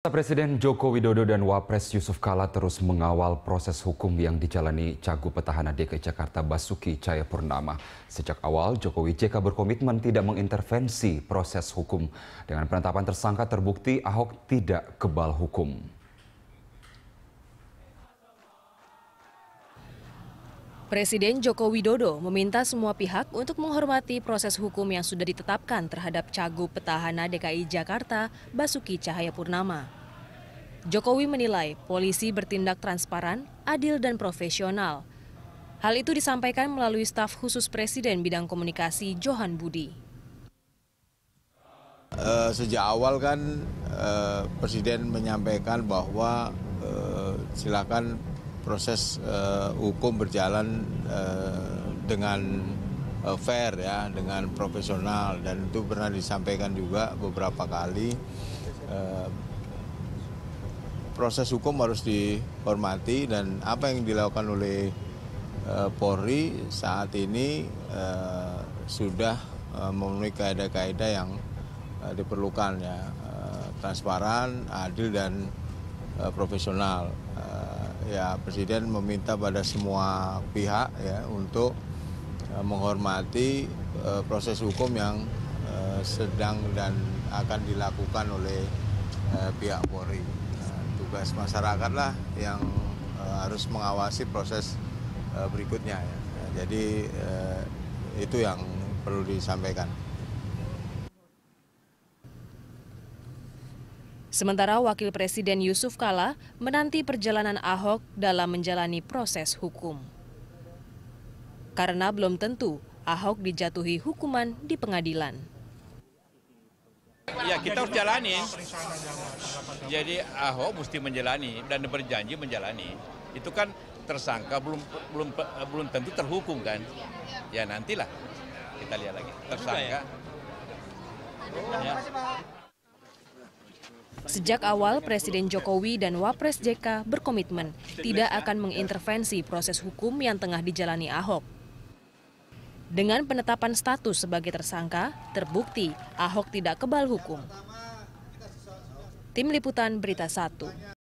Presiden Joko Widodo dan Wapres Yusuf Kala terus mengawal proses hukum yang dijalani Cagup Petahana DKI e Jakarta Basuki Cahayapurnama. Sejak awal, Jokowi JK berkomitmen tidak mengintervensi proses hukum. Dengan penetapan tersangka terbukti Ahok tidak kebal hukum. Presiden Joko Widodo meminta semua pihak untuk menghormati proses hukum yang sudah ditetapkan terhadap Cagup Petahana DKI Jakarta Basuki Cahayapurnama. Jokowi menilai polisi bertindak transparan, adil dan profesional. Hal itu disampaikan melalui staf khusus Presiden Bidang Komunikasi Johan Budi. Eh, sejak awal kan eh, Presiden menyampaikan bahwa eh, silakan proses uh, hukum berjalan uh, dengan uh, fair ya, dengan profesional dan itu pernah disampaikan juga beberapa kali uh, proses hukum harus dihormati dan apa yang dilakukan oleh uh, Polri saat ini uh, sudah uh, memenuhi kaedah-kaedah yang uh, diperlukan ya, uh, transparan, adil dan uh, profesional. Uh, ya Presiden meminta pada semua pihak ya untuk eh, menghormati uh, proses hukum yang uh, sedang dan akan dilakukan oleh uh, pihak Polri. Nah, tugas masyarakatlah yang uh, harus mengawasi proses uh, berikutnya. Ya. Nah, jadi uh, itu yang perlu disampaikan. Sementara Wakil Presiden Yusuf Kala menanti perjalanan Ahok dalam menjalani proses hukum. Karena belum tentu Ahok dijatuhi hukuman di pengadilan. Ya kita harus jalani. Jadi Ahok mesti menjalani dan berjanji menjalani. Itu kan tersangka belum belum belum tentu terhukum kan. Ya nantilah kita lihat lagi tersangka. Ya. Sejak awal, Presiden Jokowi dan Wapres JK berkomitmen tidak akan mengintervensi proses hukum yang tengah dijalani Ahok. Dengan penetapan status sebagai tersangka, terbukti Ahok tidak kebal hukum. Tim Liputan Berita 1